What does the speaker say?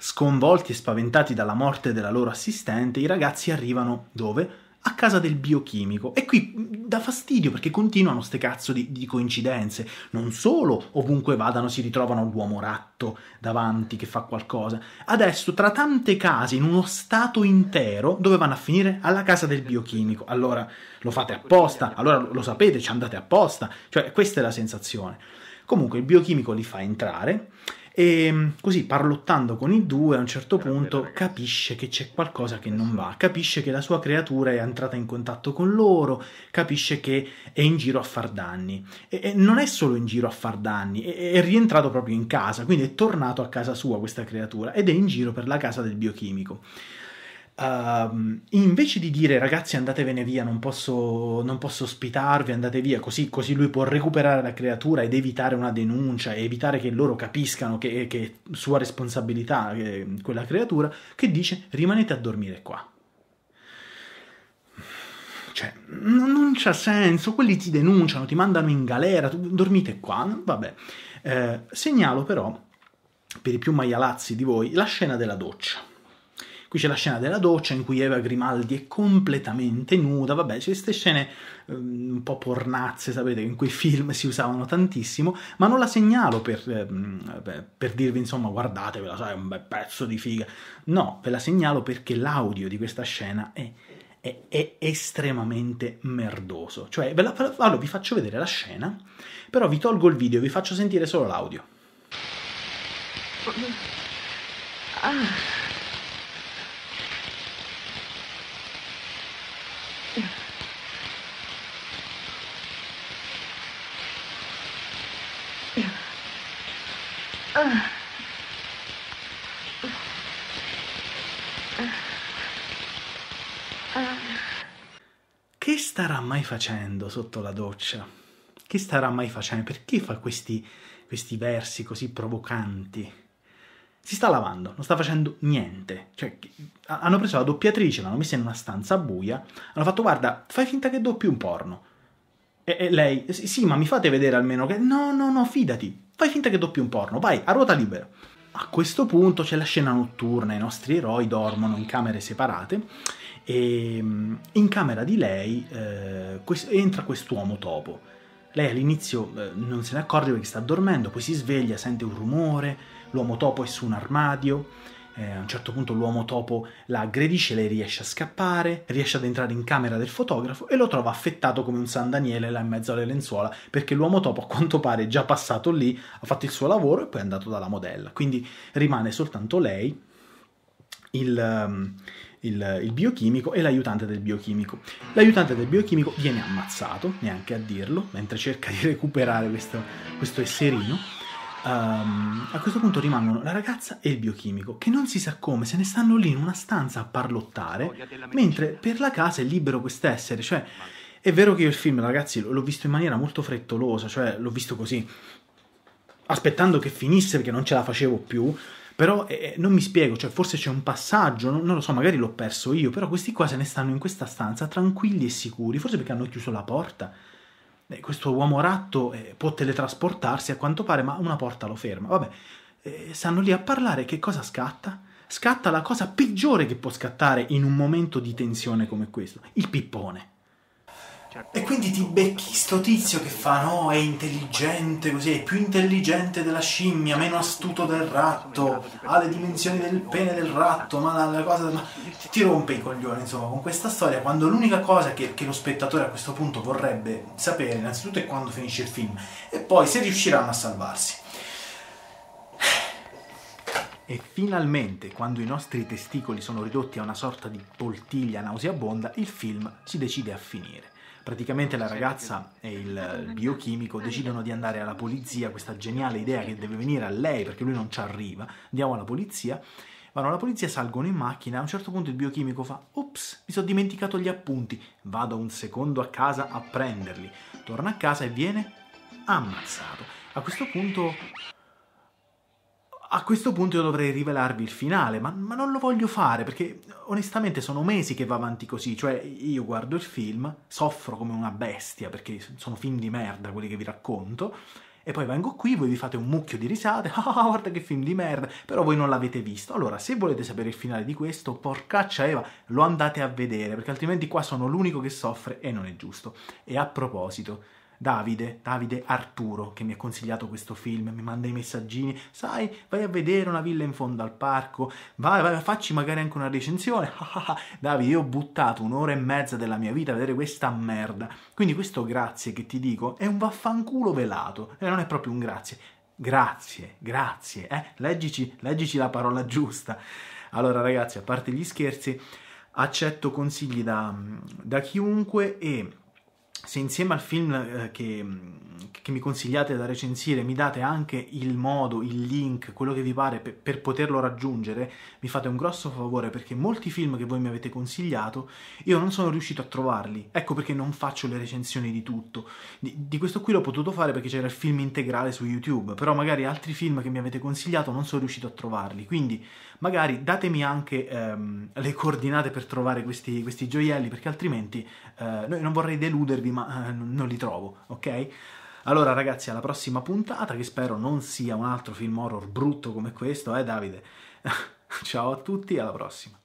Sconvolti e spaventati dalla morte della loro assistente, i ragazzi arrivano dove? a casa del biochimico. E qui mm, dà fastidio perché continuano ste cazzo di, di, coincidenze. Non solo ovunque vadano si ritrovano l'uomo ratto davanti che fa qualcosa. Adesso, tra tante case, in uno stato intero, dove vanno a finire? Alla casa del biochimico. Allora lo fate apposta, allora lo sapete, ci andate apposta. Cioè, questa è la sensazione. Comunque il biochimico li fa entrare e ehm, così parlottando con i due, a un certo punto capisce che c'è qualcosa che non va, capisce che la sua creatura è entrata in contatto con loro, capisce che è in giro a far danni. E, e non è solo in giro a far danni, è, è rientrato proprio in casa, quindi è tornato a casa sua questa creatura ed è in giro per la casa del biochimico. Uh, invece di dire ragazzi andatevene via, non posso, non posso ospitarvi, andate via, così, così, lui può recuperare la creatura ed evitare una denuncia, e evitare che loro capiscano che, che è sua responsabilità che, eh, quella creatura, che dice rimanete a dormire qua. Cioè, non, non c'ha senso, quelli ti denunciano, ti mandano in galera, dormite qua, vabbè. Eh, segnalo però, per i più maialazzi di voi, la scena della doccia Qui c'è la scena della doccia in cui Eva Grimaldi è completamente nuda, vabbè, c'è queste scene um, un po' pornazze, sapete, in quei film si usavano tantissimo, ma non la segnalo per, eh, per dirvi, insomma, guardatevela, sai, è un bel pezzo di figa. No, ve la segnalo perché l'audio di questa scena è è, estremamente merdoso. Cioè, ve la, allora, vi faccio vedere la scena, però vi tolgo il video, vi faccio sentire solo l'audio. Ah. Che starà mai facendo sotto la doccia? Che starà mai facendo? Perché fa questi, questi versi così provocanti? si sta lavando, non sta facendo niente. Cioè, hanno preso la doppiatrice, l'hanno messa in una stanza buia, hanno fatto guarda, fai finta che doppi un porno. E, e lei, sì, ma mi fate vedere almeno che... No, no, no, fidati fai finta che doppi un porno, vai a ruota libera. A questo punto c'è la scena notturna, i nostri eroi dormono in camere separate e mm, in camera di lei eh, quest entra quest'uomo topo. Lei all'inizio eh, non se ne accorge perché sta dormendo, poi si sveglia, sente un rumore, l'uomo topo è su un armadio eh, a un certo punto l'uomo topo la aggredisce, lei riesce a scappare, riesce ad entrare in camera del fotografo e lo trova affettato come un San Daniele là in mezzo alle lenzuola, perché l'uomo topo a quanto pare è già passato lì, ha fatto il suo lavoro e poi è andato dalla modella. Quindi rimane soltanto lei, il... Ehm, il, il, biochimico e l'aiutante del biochimico. L'aiutante del biochimico viene ammazzato, neanche a dirlo, mentre cerca di recuperare questo, questo esserino. Um, a questo punto rimangono la ragazza e il biochimico, che non si sa come, se ne stanno lì in una stanza a parlottare, mentre per la casa è libero quest'essere. Cioè, è vero che io il film, ragazzi, l'ho visto in maniera molto frettolosa, cioè l'ho visto così, aspettando che finisse perché non ce la facevo più, però eh, eh non mi spiego, cioè forse c'è un passaggio, non, non, lo so, magari l'ho perso io, però questi qua se ne stanno in questa stanza tranquilli e sicuri, forse perché hanno chiuso la porta eh, questo uomo ratto eh, può teletrasportarsi a quanto pare, ma una porta lo ferma. Vabbè, eh, stanno lì a parlare, che cosa scatta? Scatta la cosa peggiore che può scattare in un momento di tensione come questo, il pippone. Certo. E quindi ti becchi sto tizio che fa no, è intelligente così, è più intelligente della scimmia, meno astuto del ratto, ha le dimensioni del pene del ratto, ma la, cosa... Ma ti rompe i coglioni insomma con questa storia, quando l'unica cosa che, che, lo spettatore a questo punto vorrebbe sapere innanzitutto è quando finisce il film e poi se riusciranno a salvarsi. E finalmente, quando i nostri testicoli sono ridotti a una sorta di poltiglia nauseabonda, il film si decide a finire. Praticamente la ragazza e il biochimico decidono di andare alla polizia, questa geniale idea che deve venire a lei perché lui non ci arriva, andiamo alla polizia, vanno alla polizia, salgono in macchina, a un certo punto il biochimico fa, ops, mi sono dimenticato gli appunti, vado un secondo a casa a prenderli, torna a casa e viene ammazzato. A questo punto a questo punto io dovrei rivelarvi il finale, ma, ma, non lo voglio fare perché onestamente sono mesi che va avanti così, cioè io guardo il film, soffro come una bestia perché sono film di merda quelli che vi racconto, e poi vengo qui, voi vi fate un mucchio di risate, ah oh, guarda che film di merda, però voi non l'avete visto. Allora, se volete sapere il finale di questo, porcaccia Eva, lo andate a vedere perché altrimenti qua sono l'unico che soffre e non è giusto. E a proposito, Davide, Davide Arturo, che mi ha consigliato questo film, mi manda i messaggini, sai, vai a vedere una villa in fondo al parco, vai, vai, facci magari anche una recensione. Davide, io ho buttato un'ora e mezza della mia vita a vedere questa merda. Quindi questo grazie che ti dico è un vaffanculo velato, e non è proprio un grazie. Grazie, grazie, eh? leggici, leggici la parola giusta. Allora ragazzi, a parte gli scherzi, accetto consigli da, da chiunque e se insieme al film eh, che, mm, che, mi consigliate da recensire mi date anche il modo, il link, quello che vi pare per, per, poterlo raggiungere, mi fate un grosso favore perché molti film che voi mi avete consigliato io non sono riuscito a trovarli. Ecco perché non faccio le recensioni di tutto. Di, di questo qui l'ho potuto fare perché c'era il film integrale su YouTube, però magari altri film che mi avete consigliato non sono riuscito a trovarli. Quindi magari datemi anche ehm, le coordinate per trovare questi, questi gioielli perché altrimenti eh, non vorrei deludervi ma eh, non li trovo, ok? Allora ragazzi, alla prossima puntata, che spero non sia un altro film horror brutto come questo, eh Davide? Ciao a tutti, alla prossima.